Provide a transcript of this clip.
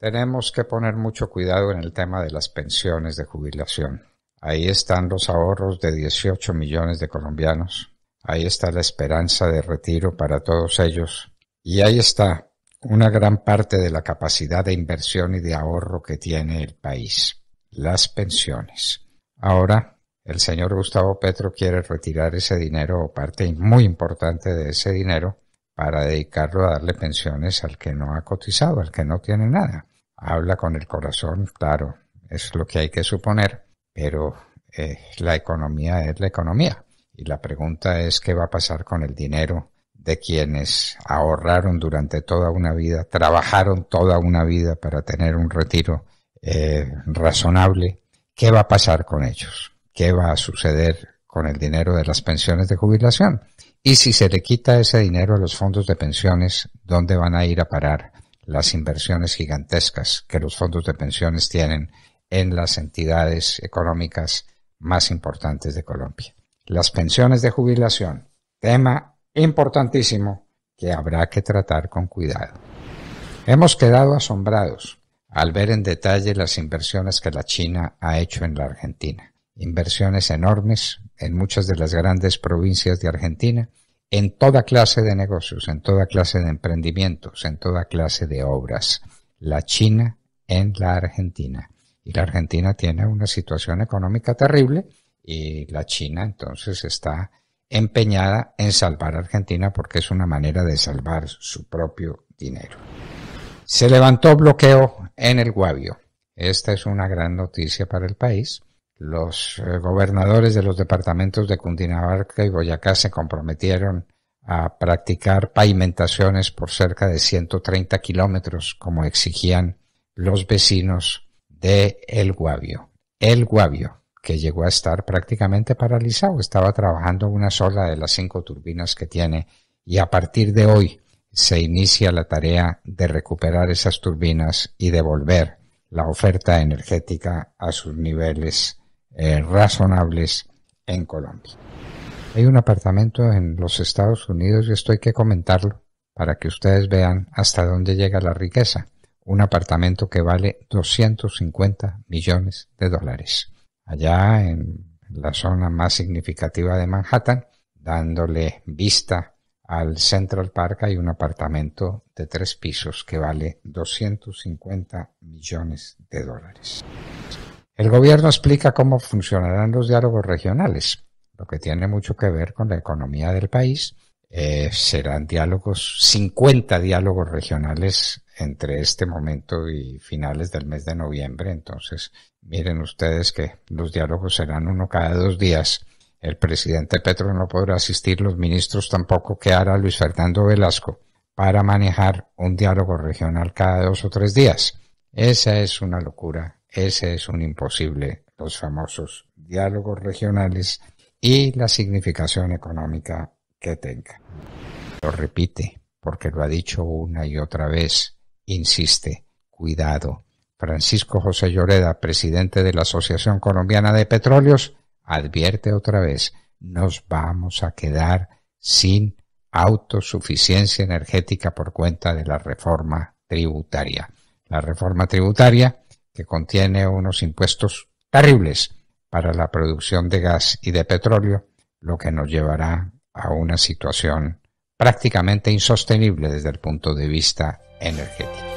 Tenemos que poner mucho cuidado en el tema de las pensiones de jubilación. Ahí están los ahorros de 18 millones de colombianos. Ahí está la esperanza de retiro para todos ellos. Y ahí está una gran parte de la capacidad de inversión y de ahorro que tiene el país, las pensiones. Ahora, el señor Gustavo Petro quiere retirar ese dinero o parte muy importante de ese dinero para dedicarlo a darle pensiones al que no ha cotizado, al que no tiene nada habla con el corazón, claro, es lo que hay que suponer, pero eh, la economía es la economía. Y la pregunta es qué va a pasar con el dinero de quienes ahorraron durante toda una vida, trabajaron toda una vida para tener un retiro eh, razonable. ¿Qué va a pasar con ellos? ¿Qué va a suceder con el dinero de las pensiones de jubilación? Y si se le quita ese dinero a los fondos de pensiones, ¿dónde van a ir a parar las inversiones gigantescas que los fondos de pensiones tienen en las entidades económicas más importantes de Colombia. Las pensiones de jubilación, tema importantísimo que habrá que tratar con cuidado. Hemos quedado asombrados al ver en detalle las inversiones que la China ha hecho en la Argentina. Inversiones enormes en muchas de las grandes provincias de Argentina en toda clase de negocios, en toda clase de emprendimientos, en toda clase de obras. La China en la Argentina. Y la Argentina tiene una situación económica terrible y la China entonces está empeñada en salvar a Argentina porque es una manera de salvar su propio dinero. Se levantó bloqueo en el Guavio. Esta es una gran noticia para el país los eh, gobernadores de los departamentos de Cundinamarca y Boyacá se comprometieron a practicar pavimentaciones por cerca de 130 kilómetros, como exigían los vecinos de El Guavio. El Guavio, que llegó a estar prácticamente paralizado, estaba trabajando una sola de las cinco turbinas que tiene y a partir de hoy se inicia la tarea de recuperar esas turbinas y devolver la oferta energética a sus niveles eh, razonables en Colombia. Hay un apartamento en los Estados Unidos, y esto hay que comentarlo para que ustedes vean hasta dónde llega la riqueza. Un apartamento que vale 250 millones de dólares. Allá en la zona más significativa de Manhattan, dándole vista al Central Park hay un apartamento de tres pisos que vale 250 millones de dólares. El gobierno explica cómo funcionarán los diálogos regionales, lo que tiene mucho que ver con la economía del país. Eh, serán diálogos, 50 diálogos regionales entre este momento y finales del mes de noviembre. Entonces, miren ustedes que los diálogos serán uno cada dos días. El presidente Petro no podrá asistir, los ministros tampoco, que hará Luis Fernando Velasco para manejar un diálogo regional cada dos o tres días. Esa es una locura ese es un imposible, los famosos diálogos regionales y la significación económica que tenga. Lo repite, porque lo ha dicho una y otra vez. Insiste, cuidado. Francisco José Lloreda, presidente de la Asociación Colombiana de Petróleos, advierte otra vez, nos vamos a quedar sin autosuficiencia energética por cuenta de la reforma tributaria. La reforma tributaria que contiene unos impuestos terribles para la producción de gas y de petróleo, lo que nos llevará a una situación prácticamente insostenible desde el punto de vista energético.